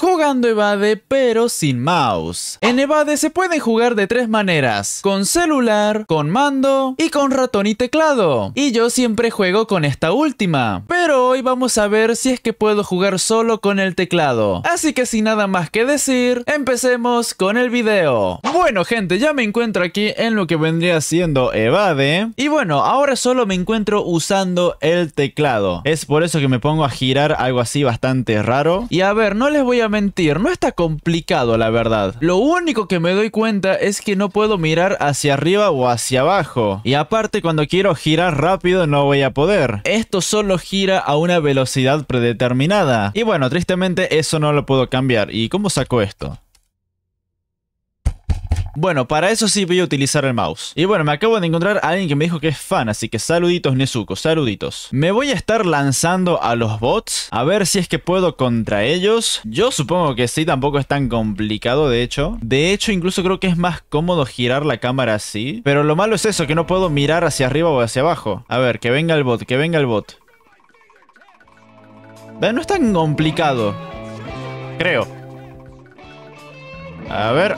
jugando Evade pero sin mouse. En Evade se puede jugar de tres maneras, con celular, con mando y con ratón y teclado. Y yo siempre juego con esta última, pero hoy vamos a ver si es que puedo jugar solo con el teclado. Así que sin nada más que decir, empecemos con el video. Bueno gente, ya me encuentro aquí en lo que vendría siendo Evade. Y bueno, ahora solo me encuentro usando el teclado. Es por eso que me pongo a girar algo así bastante raro. Y a ver, no les voy a mentir, no está complicado la verdad. Lo único que me doy cuenta es que no puedo mirar hacia arriba o hacia abajo. Y aparte cuando quiero girar rápido no voy a poder. Esto solo gira a una velocidad predeterminada. Y bueno, tristemente eso no lo puedo cambiar. ¿Y cómo saco esto? Bueno, para eso sí voy a utilizar el mouse. Y bueno, me acabo de encontrar a alguien que me dijo que es fan, así que saluditos Nezuko, saluditos. Me voy a estar lanzando a los bots, a ver si es que puedo contra ellos. Yo supongo que sí, tampoco es tan complicado de hecho. De hecho, incluso creo que es más cómodo girar la cámara así. Pero lo malo es eso, que no puedo mirar hacia arriba o hacia abajo. A ver, que venga el bot, que venga el bot. No es tan complicado. Creo. A ver.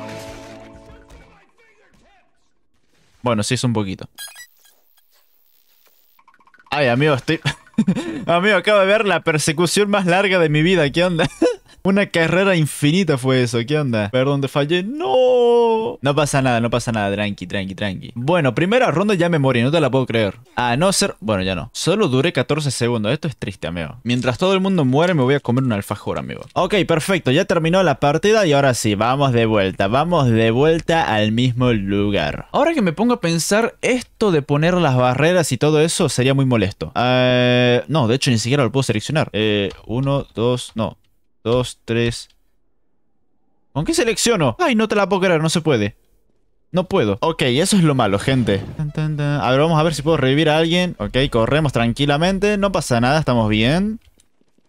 Bueno, sí es un poquito. Ay, amigo, estoy... amigo, acabo de ver la persecución más larga de mi vida. ¿Qué onda? Una carrera infinita fue eso, ¿qué onda? Perdón, dónde fallé. No. No pasa nada, no pasa nada, tranqui, tranqui, tranqui. Bueno, primera ronda ya me morí, no te la puedo creer. A no ser... Bueno, ya no. Solo duré 14 segundos, esto es triste, amigo. Mientras todo el mundo muere me voy a comer un alfajor, amigo. Ok, perfecto, ya terminó la partida y ahora sí, vamos de vuelta. Vamos de vuelta al mismo lugar. Ahora que me pongo a pensar, esto de poner las barreras y todo eso sería muy molesto. Eh, no, de hecho ni siquiera lo puedo seleccionar. Eh, uno, dos, no dos, tres. ¿Con qué selecciono? Ay, no te la puedo creer, no se puede. No puedo. Ok, eso es lo malo, gente. A ver, vamos a ver si puedo revivir a alguien. Ok, corremos tranquilamente. No pasa nada, estamos bien.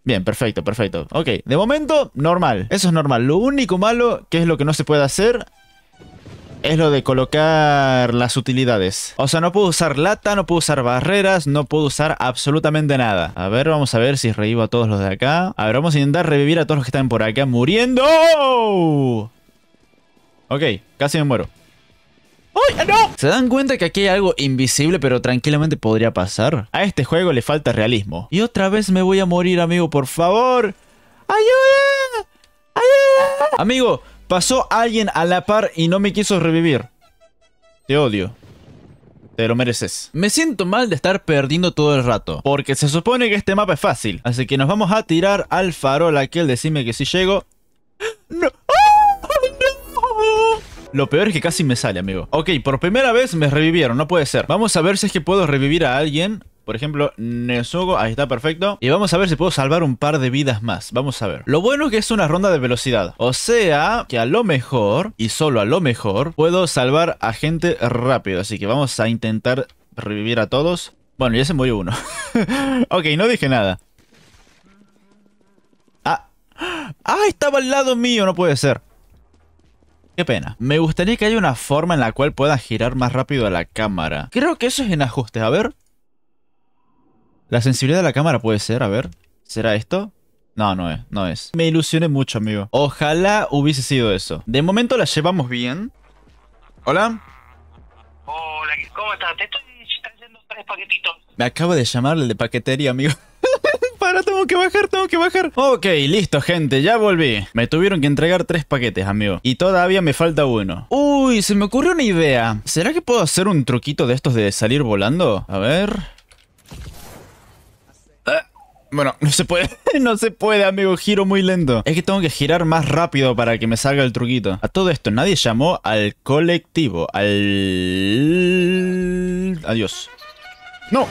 Bien, perfecto, perfecto. Ok, de momento, normal. Eso es normal. Lo único malo, que es lo que no se puede hacer, es lo de colocar las utilidades. O sea, no puedo usar lata, no puedo usar barreras, no puedo usar absolutamente nada. A ver, vamos a ver si revivo a todos los de acá. A ver, vamos a intentar revivir a todos los que están por acá muriendo. Ok, casi me muero. ¡Ay, ah, no! ¿Se dan cuenta que aquí hay algo invisible pero tranquilamente podría pasar? A este juego le falta realismo. Y otra vez me voy a morir, amigo, por favor. ¡Ayuda! ¡Ayuda! Amigo, Pasó alguien a la par y no me quiso revivir. Te odio. Te lo mereces. Me siento mal de estar perdiendo todo el rato, porque se supone que este mapa es fácil. Así que nos vamos a tirar al farol aquel, decime que si llego... ¡No! ¡Ah! Lo peor es que casi me sale, amigo. Ok, por primera vez me revivieron, no puede ser. Vamos a ver si es que puedo revivir a alguien por ejemplo, Nezuko, ahí está perfecto. Y vamos a ver si puedo salvar un par de vidas más. Vamos a ver. Lo bueno es que es una ronda de velocidad. O sea, que a lo mejor, y solo a lo mejor, puedo salvar a gente rápido. Así que vamos a intentar revivir a todos. Bueno, ya se murió uno. ok, no dije nada. Ah. ah. estaba al lado mío, no puede ser. Qué pena. Me gustaría que haya una forma en la cual pueda girar más rápido a la cámara. Creo que eso es en ajustes. A ver. La sensibilidad de la cámara puede ser, a ver. ¿Será esto? No, no es, no es. Me ilusioné mucho, amigo. Ojalá hubiese sido eso. De momento la llevamos bien. Hola. Hola, ¿cómo estás? Te estoy trayendo tres paquetitos. Me acabo de llamar el de paquetería, amigo. Para, tengo que bajar, tengo que bajar. Ok, listo, gente, ya volví. Me tuvieron que entregar tres paquetes, amigo. Y todavía me falta uno. Uy, se me ocurrió una idea. ¿Será que puedo hacer un truquito de estos de salir volando? A ver... Bueno, no se puede. no se puede, amigo. Giro muy lento. Es que tengo que girar más rápido para que me salga el truquito. A todo esto, nadie llamó al colectivo. Al... Adiós. No.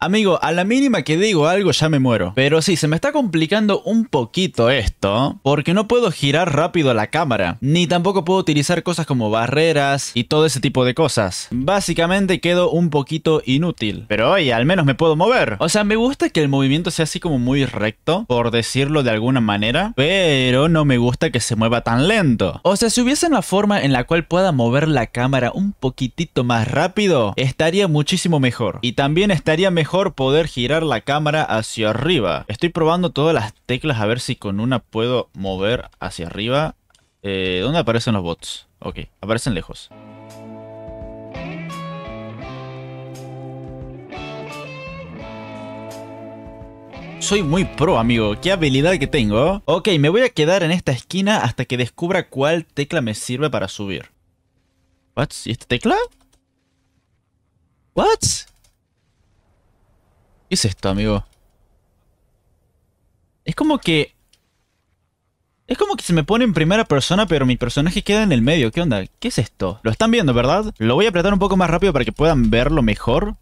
Amigo, a la mínima que digo algo ya me muero. Pero sí, se me está complicando un poquito esto, porque no puedo girar rápido la cámara, ni tampoco puedo utilizar cosas como barreras y todo ese tipo de cosas. Básicamente quedo un poquito inútil, pero oye, al menos me puedo mover. O sea, me gusta que el movimiento sea así como muy recto, por decirlo de alguna manera, pero no me gusta que se mueva tan lento. O sea, si hubiese una forma en la cual pueda mover la cámara un poquitito más rápido, estaría muchísimo mejor. Y también estaría mejor mejor poder girar la cámara hacia arriba. Estoy probando todas las teclas a ver si con una puedo mover hacia arriba. Eh, ¿Dónde aparecen los bots? Ok, aparecen lejos. Soy muy pro, amigo. Qué habilidad que tengo. Ok, me voy a quedar en esta esquina hasta que descubra cuál tecla me sirve para subir. ¿What? ¿Y esta tecla? ¿What? ¿Qué es esto, amigo? Es como que... Es como que se me pone en primera persona, pero mi personaje queda en el medio. ¿Qué onda? ¿Qué es esto? Lo están viendo, ¿verdad? Lo voy a apretar un poco más rápido para que puedan verlo mejor.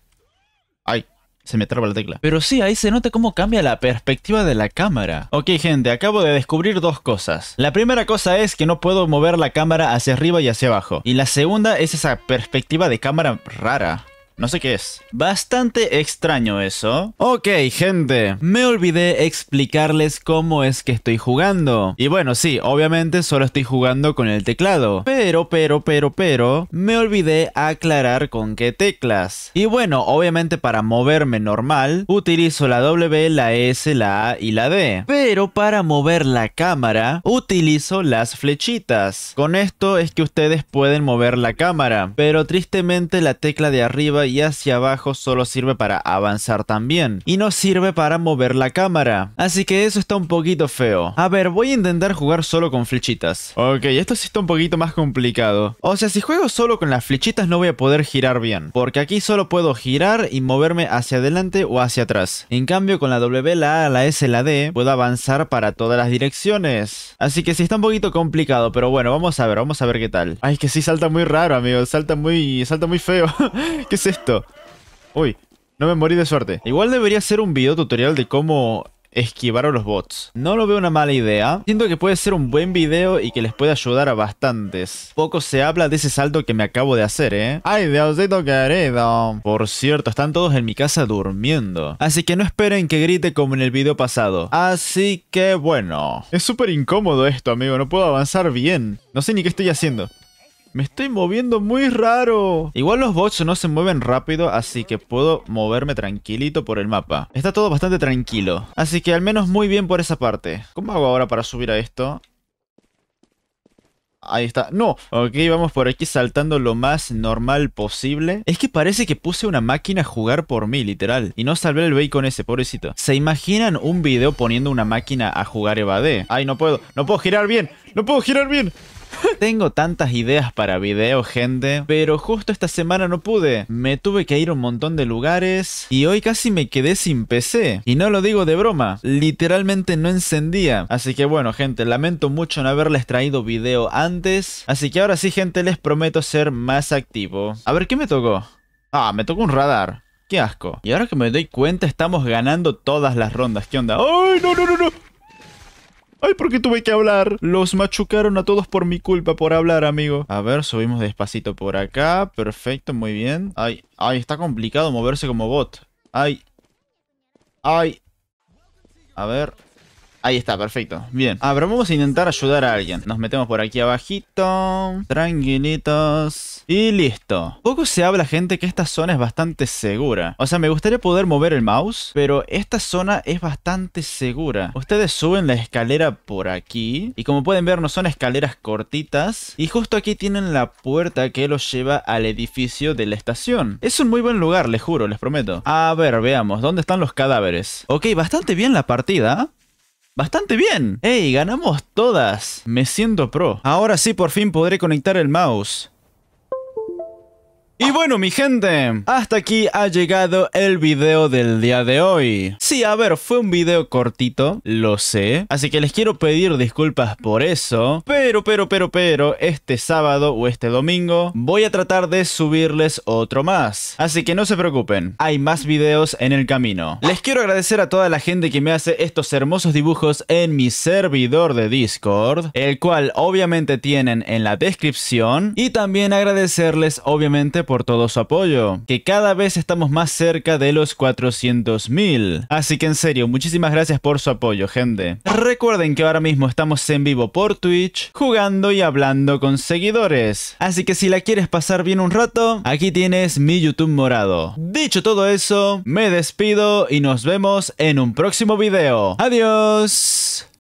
Ay, se me traba la tecla. Pero sí, ahí se nota cómo cambia la perspectiva de la cámara. Ok, gente, acabo de descubrir dos cosas. La primera cosa es que no puedo mover la cámara hacia arriba y hacia abajo. Y la segunda es esa perspectiva de cámara rara. No sé qué es. Bastante extraño eso. Ok, gente. Me olvidé explicarles cómo es que estoy jugando. Y bueno, sí, obviamente solo estoy jugando con el teclado. Pero, pero, pero, pero, me olvidé aclarar con qué teclas. Y bueno, obviamente para moverme normal, utilizo la W, la S, la A y la D. Pero para mover la cámara, utilizo las flechitas. Con esto es que ustedes pueden mover la cámara. Pero tristemente la tecla de arriba y hacia abajo solo sirve para avanzar también. Y no sirve para mover la cámara. Así que eso está un poquito feo. A ver, voy a intentar jugar solo con flechitas. Ok, esto sí está un poquito más complicado. O sea, si juego solo con las flechitas no voy a poder girar bien. Porque aquí solo puedo girar y moverme hacia adelante o hacia atrás. En cambio, con la W, la A, la S, la D, puedo avanzar para todas las direcciones. Así que sí está un poquito complicado, pero bueno, vamos a ver, vamos a ver qué tal. Ay, que sí salta muy raro, amigo Salta muy, salta muy feo. ¿Qué se Uy, no me morí de suerte. Igual debería ser un video tutorial de cómo esquivar a los bots. No lo veo una mala idea. Siento que puede ser un buen video y que les puede ayudar a bastantes. Poco se habla de ese salto que me acabo de hacer, ¿eh? ¡Ay, Diosito querido! Por cierto, están todos en mi casa durmiendo. Así que no esperen que grite como en el video pasado. Así que bueno. Es súper incómodo esto, amigo. No puedo avanzar bien. No sé ni qué estoy haciendo. Me estoy moviendo muy raro. Igual los bots no se mueven rápido, así que puedo moverme tranquilito por el mapa. Está todo bastante tranquilo. Así que al menos muy bien por esa parte. ¿Cómo hago ahora para subir a esto? Ahí está. No, ok, vamos por aquí saltando lo más normal posible. Es que parece que puse una máquina a jugar por mí, literal. Y no salvé el bacon ese, pobrecito. ¿Se imaginan un video poniendo una máquina a jugar evadé? Ay, no puedo. No puedo girar bien. No puedo girar bien. Tengo tantas ideas para video, gente, pero justo esta semana no pude. Me tuve que ir a un montón de lugares y hoy casi me quedé sin PC. Y no lo digo de broma, literalmente no encendía. Así que bueno, gente, lamento mucho no haberles traído video antes. Así que ahora sí, gente, les prometo ser más activo. A ver, ¿qué me tocó? Ah, me tocó un radar. Qué asco. Y ahora que me doy cuenta, estamos ganando todas las rondas. ¿Qué onda? ¡Ay, no, no, no, no! Ay, ¿por qué tuve que hablar? Los machucaron a todos por mi culpa, por hablar, amigo. A ver, subimos despacito por acá. Perfecto, muy bien. Ay, ay, está complicado moverse como bot. Ay. Ay. A ver. Ahí está, perfecto. Bien. A ah, ver, vamos a intentar ayudar a alguien. Nos metemos por aquí abajito. Tranquilitos. Y listo. Poco se habla, gente, que esta zona es bastante segura. O sea, me gustaría poder mover el mouse, pero esta zona es bastante segura. Ustedes suben la escalera por aquí. Y como pueden ver, no son escaleras cortitas. Y justo aquí tienen la puerta que los lleva al edificio de la estación. Es un muy buen lugar, les juro, les prometo. A ver, veamos. ¿Dónde están los cadáveres? Ok, bastante bien la partida. Bastante bien. ¡Ey! Ganamos todas. Me siento pro. Ahora sí por fin podré conectar el mouse. Y bueno mi gente, hasta aquí ha llegado el video del día de hoy. Sí, a ver, fue un video cortito, lo sé, así que les quiero pedir disculpas por eso, pero, pero, pero, pero, este sábado o este domingo voy a tratar de subirles otro más. Así que no se preocupen, hay más videos en el camino. Les quiero agradecer a toda la gente que me hace estos hermosos dibujos en mi servidor de Discord, el cual obviamente tienen en la descripción, y también agradecerles obviamente por todo su apoyo, que cada vez estamos más cerca de los 400.000. Así que en serio, muchísimas gracias por su apoyo, gente. Recuerden que ahora mismo estamos en vivo por Twitch, jugando y hablando con seguidores. Así que si la quieres pasar bien un rato, aquí tienes mi YouTube morado. Dicho todo eso, me despido y nos vemos en un próximo video. ¡Adiós!